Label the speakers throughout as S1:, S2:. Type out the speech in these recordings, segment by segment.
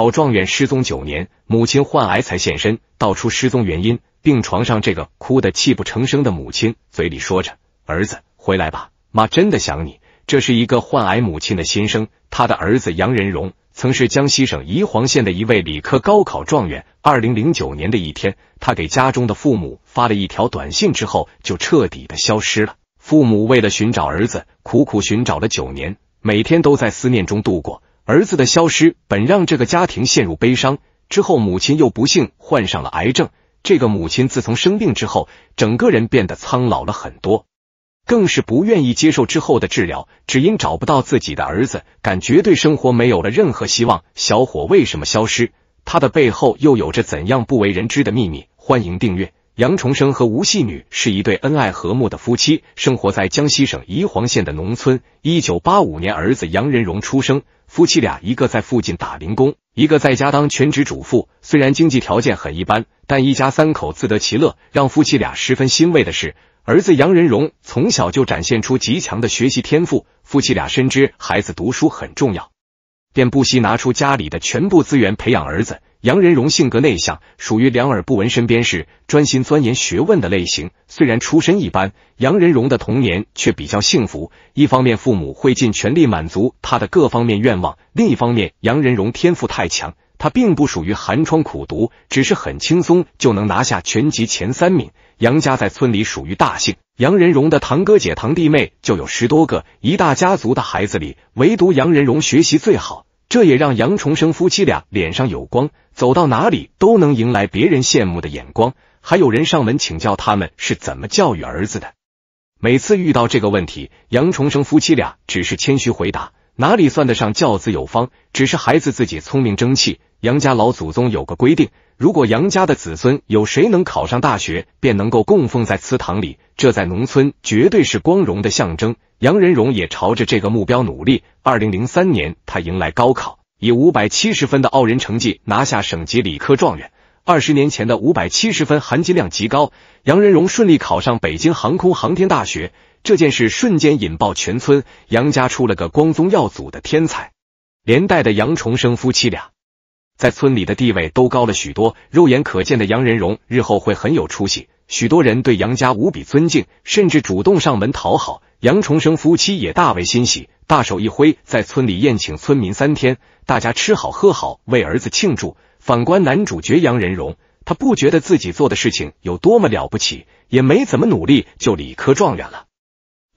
S1: 考状元失踪九年，母亲患癌才现身，道出失踪原因。病床上这个哭得泣不成声的母亲嘴里说着：“儿子回来吧，妈真的想你。”这是一个患癌母亲的心声。他的儿子杨仁荣曾是江西省宜黄县的一位理科高考状元。二零零九年的一天，他给家中的父母发了一条短信之后，就彻底的消失了。父母为了寻找儿子，苦苦寻找了九年，每天都在思念中度过。儿子的消失本让这个家庭陷入悲伤，之后母亲又不幸患上了癌症。这个母亲自从生病之后，整个人变得苍老了很多，更是不愿意接受之后的治疗，只因找不到自己的儿子，感觉对生活没有了任何希望。小伙为什么消失？他的背后又有着怎样不为人知的秘密？欢迎订阅。杨重生和吴细女是一对恩爱和睦的夫妻，生活在江西省宜黄县的农村。一九八五年，儿子杨仁荣出生。夫妻俩一个在附近打零工，一个在家当全职主妇。虽然经济条件很一般，但一家三口自得其乐。让夫妻俩十分欣慰的是，儿子杨仁荣从小就展现出极强的学习天赋。夫妻俩深知孩子读书很重要，便不惜拿出家里的全部资源培养儿子。杨仁荣性格内向，属于两耳不闻身边事，专心钻研学问的类型。虽然出身一般，杨仁荣的童年却比较幸福。一方面，父母会尽全力满足他的各方面愿望；另一方面，杨仁荣天赋太强，他并不属于寒窗苦读，只是很轻松就能拿下全级前三名。杨家在村里属于大姓，杨仁荣的堂哥姐、堂弟妹就有十多个，一大家族的孩子里，唯独杨仁荣学习最好。这也让杨重生夫妻俩脸上有光，走到哪里都能迎来别人羡慕的眼光，还有人上门请教他们是怎么教育儿子的。每次遇到这个问题，杨重生夫妻俩只是谦虚回答。哪里算得上教子有方？只是孩子自己聪明争气。杨家老祖宗有个规定，如果杨家的子孙有谁能考上大学，便能够供奉在祠堂里。这在农村绝对是光荣的象征。杨仁荣也朝着这个目标努力。二零零三年，他迎来高考，以五百七十分的傲人成绩拿下省级理科状元。二十年前的五百七十分含金量极高，杨仁荣顺利考上北京航空航天大学。这件事瞬间引爆全村，杨家出了个光宗耀祖的天才，连带的杨重生夫妻俩在村里的地位都高了许多。肉眼可见的杨仁荣日后会很有出息，许多人对杨家无比尊敬，甚至主动上门讨好。杨重生夫妻也大为欣喜，大手一挥，在村里宴请村民三天，大家吃好喝好，为儿子庆祝。反观男主角杨仁荣，他不觉得自己做的事情有多么了不起，也没怎么努力就理科状元了。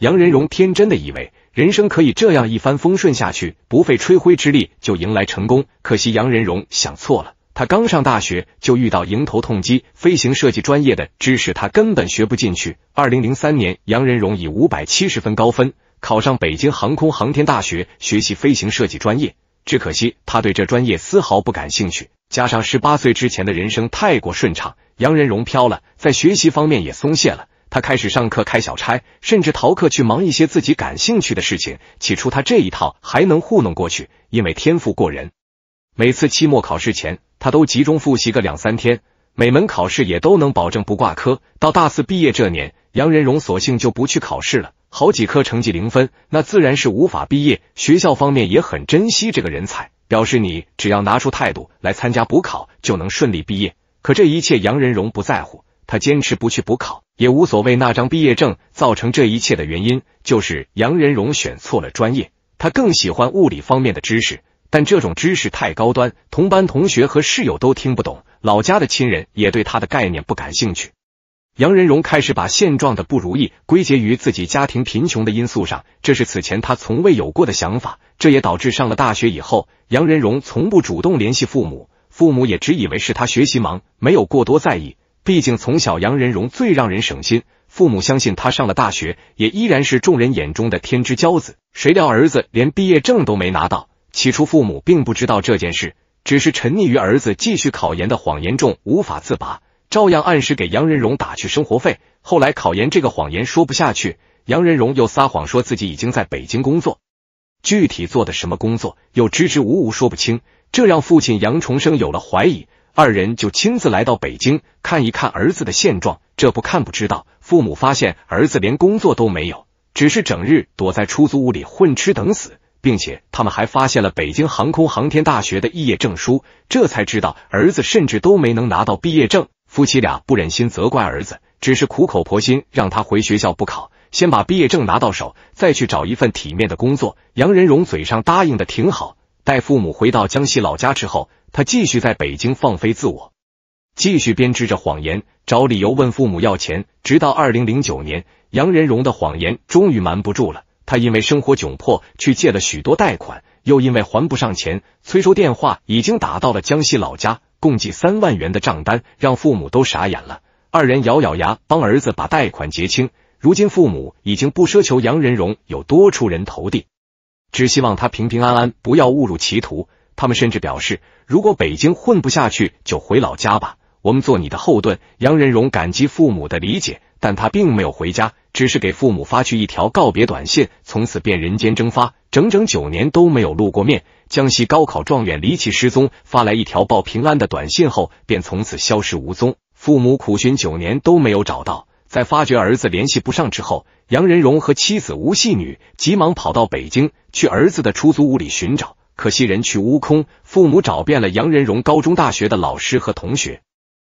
S1: 杨仁荣天真的以为人生可以这样一帆风顺下去，不费吹灰之力就迎来成功。可惜杨仁荣想错了，他刚上大学就遇到迎头痛击。飞行设计专业的知识他根本学不进去。二零零三年，杨仁荣以五百七十分高分考上北京航空航天大学，学习飞行设计专业。只可惜他对这专业丝毫不感兴趣，加上十八岁之前的人生太过顺畅，杨仁荣飘了，在学习方面也松懈了。他开始上课开小差，甚至逃课去忙一些自己感兴趣的事情。起初他这一套还能糊弄过去，因为天赋过人。每次期末考试前，他都集中复习个两三天，每门考试也都能保证不挂科。到大四毕业这年，杨仁荣索性就不去考试了，好几科成绩零分，那自然是无法毕业。学校方面也很珍惜这个人才，表示你只要拿出态度来参加补考，就能顺利毕业。可这一切，杨仁荣不在乎。他坚持不去补考，也无所谓。那张毕业证造成这一切的原因，就是杨仁荣选错了专业。他更喜欢物理方面的知识，但这种知识太高端，同班同学和室友都听不懂，老家的亲人也对他的概念不感兴趣。杨仁荣开始把现状的不如意归结于自己家庭贫穷的因素上，这是此前他从未有过的想法。这也导致上了大学以后，杨仁荣从不主动联系父母，父母也只以为是他学习忙，没有过多在意。毕竟从小，杨仁荣最让人省心。父母相信他上了大学，也依然是众人眼中的天之骄子。谁料儿子连毕业证都没拿到。起初，父母并不知道这件事，只是沉溺于儿子继续考研的谎言中无法自拔，照样按时给杨仁荣打去生活费。后来，考研这个谎言说不下去，杨仁荣又撒谎说自己已经在北京工作，具体做的什么工作又支支吾吾说不清，这让父亲杨重生有了怀疑。二人就亲自来到北京看一看儿子的现状，这不看不知道，父母发现儿子连工作都没有，只是整日躲在出租屋里混吃等死，并且他们还发现了北京航空航天大学的毕业证书，这才知道儿子甚至都没能拿到毕业证。夫妻俩不忍心责怪儿子，只是苦口婆心让他回学校补考，先把毕业证拿到手，再去找一份体面的工作。杨仁荣嘴上答应的挺好。带父母回到江西老家之后，他继续在北京放飞自我，继续编织着谎言，找理由问父母要钱。直到二零零九年，杨仁荣的谎言终于瞒不住了。他因为生活窘迫，去借了许多贷款，又因为还不上钱，催收电话已经打到了江西老家，共计三万元的账单让父母都傻眼了。二人咬咬牙，帮儿子把贷款结清。如今父母已经不奢求杨仁荣有多出人头地。只希望他平平安安，不要误入歧途。他们甚至表示，如果北京混不下去，就回老家吧，我们做你的后盾。杨仁荣感激父母的理解，但他并没有回家，只是给父母发去一条告别短信，从此便人间蒸发，整整九年都没有露过面。江西高考状元离奇失踪，发来一条报平安的短信后，便从此消失无踪，父母苦寻九年都没有找到。在发觉儿子联系不上之后，杨仁荣和妻子吴细女急忙跑到北京去儿子的出租屋里寻找，可惜人去屋空。父母找遍了杨仁荣高中、大学的老师和同学，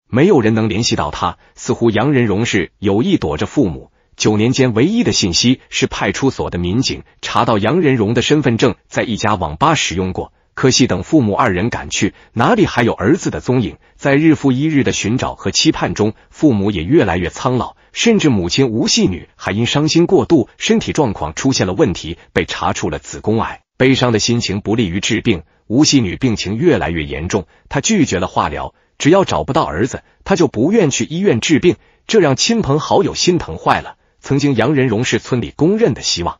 S1: 没有人能联系到他。似乎杨仁荣是有意躲着父母。九年间，唯一的信息是派出所的民警查到杨仁荣的身份证在一家网吧使用过。可惜，等父母二人赶去，哪里还有儿子的踪影？在日复一日的寻找和期盼中，父母也越来越苍老，甚至母亲吴戏女还因伤心过度，身体状况出现了问题，被查出了子宫癌。悲伤的心情不利于治病，吴戏女病情越来越严重，她拒绝了化疗，只要找不到儿子，她就不愿去医院治病，这让亲朋好友心疼坏了。曾经杨仁荣是村里公认的希望，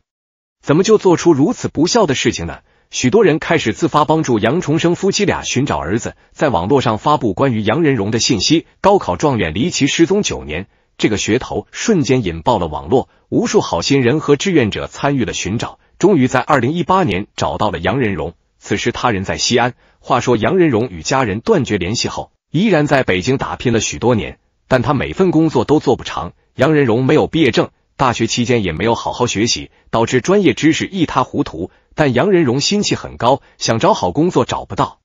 S1: 怎么就做出如此不孝的事情呢？许多人开始自发帮助杨重生夫妻俩寻找儿子，在网络上发布关于杨仁荣的信息。高考状元离奇失踪九年，这个噱头瞬间引爆了网络，无数好心人和志愿者参与了寻找，终于在二零一八年找到了杨仁荣。此时他人在西安。话说杨仁荣与家人断绝联系后，依然在北京打拼了许多年，但他每份工作都做不长。杨仁荣没有毕业证。大学期间也没有好好学习，导致专业知识一塌糊涂。但杨仁荣心气很高，想找好工作找不到，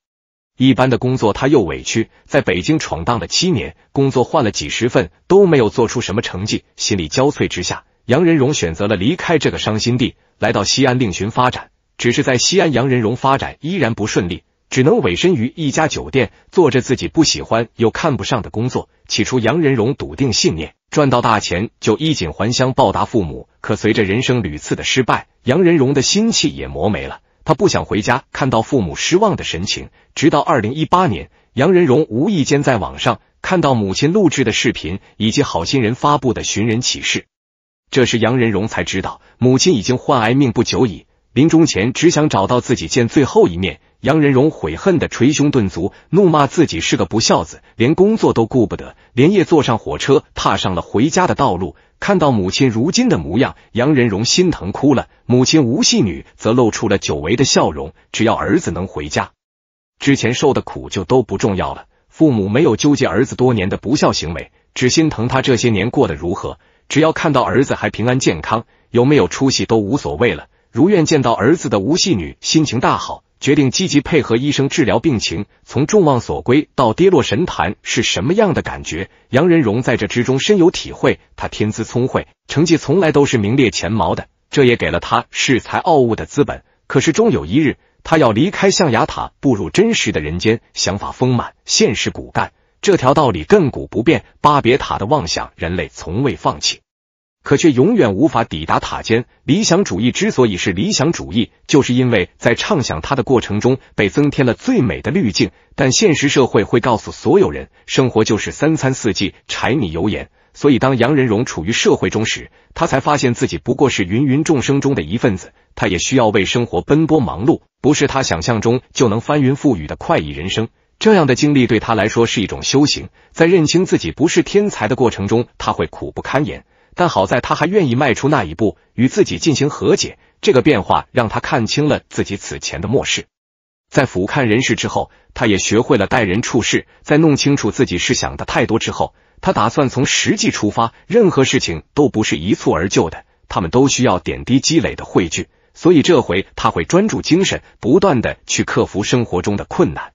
S1: 一般的工作他又委屈。在北京闯荡了七年，工作换了几十份，都没有做出什么成绩。心力交瘁之下，杨仁荣选择了离开这个伤心地，来到西安另寻发展。只是在西安，杨仁荣发展依然不顺利，只能委身于一家酒店，做着自己不喜欢又看不上的工作。起初，杨仁荣笃定信念。赚到大钱就衣锦还乡报答父母，可随着人生屡次的失败，杨仁荣的心气也磨没了。他不想回家，看到父母失望的神情。直到二零一八年，杨仁荣无意间在网上看到母亲录制的视频，以及好心人发布的寻人启事，这时杨仁荣才知道母亲已经患癌命不久矣，临终前只想找到自己见最后一面。杨仁荣悔恨的捶胸顿足，怒骂自己是个不孝子，连工作都顾不得，连夜坐上火车，踏上了回家的道路。看到母亲如今的模样，杨仁荣心疼哭了。母亲吴戏女则露出了久违的笑容，只要儿子能回家，之前受的苦就都不重要了。父母没有纠结儿子多年的不孝行为，只心疼他这些年过得如何。只要看到儿子还平安健康，有没有出息都无所谓了。如愿见到儿子的吴戏女心情大好。决定积极配合医生治疗病情，从众望所归到跌落神坛是什么样的感觉？杨仁荣在这之中深有体会。他天资聪慧，成绩从来都是名列前茅的，这也给了他恃才傲物的资本。可是终有一日，他要离开象牙塔，步入真实的人间。想法丰满，现实骨干，这条道理亘古不变。巴别塔的妄想，人类从未放弃。可却永远无法抵达塔尖。理想主义之所以是理想主义，就是因为在畅想它的过程中被增添了最美的滤镜。但现实社会会告诉所有人，生活就是三餐四季、柴米油盐。所以，当杨仁荣处于社会中时，他才发现自己不过是芸芸众生中的一份子。他也需要为生活奔波忙碌，不是他想象中就能翻云覆雨的快意人生。这样的经历对他来说是一种修行。在认清自己不是天才的过程中，他会苦不堪言。但好在他还愿意迈出那一步，与自己进行和解。这个变化让他看清了自己此前的漠视。在俯瞰人世之后，他也学会了待人处事。在弄清楚自己是想的太多之后，他打算从实际出发。任何事情都不是一蹴而就的，他们都需要点滴积累的汇聚。所以这回他会专注精神，不断的去克服生活中的困难。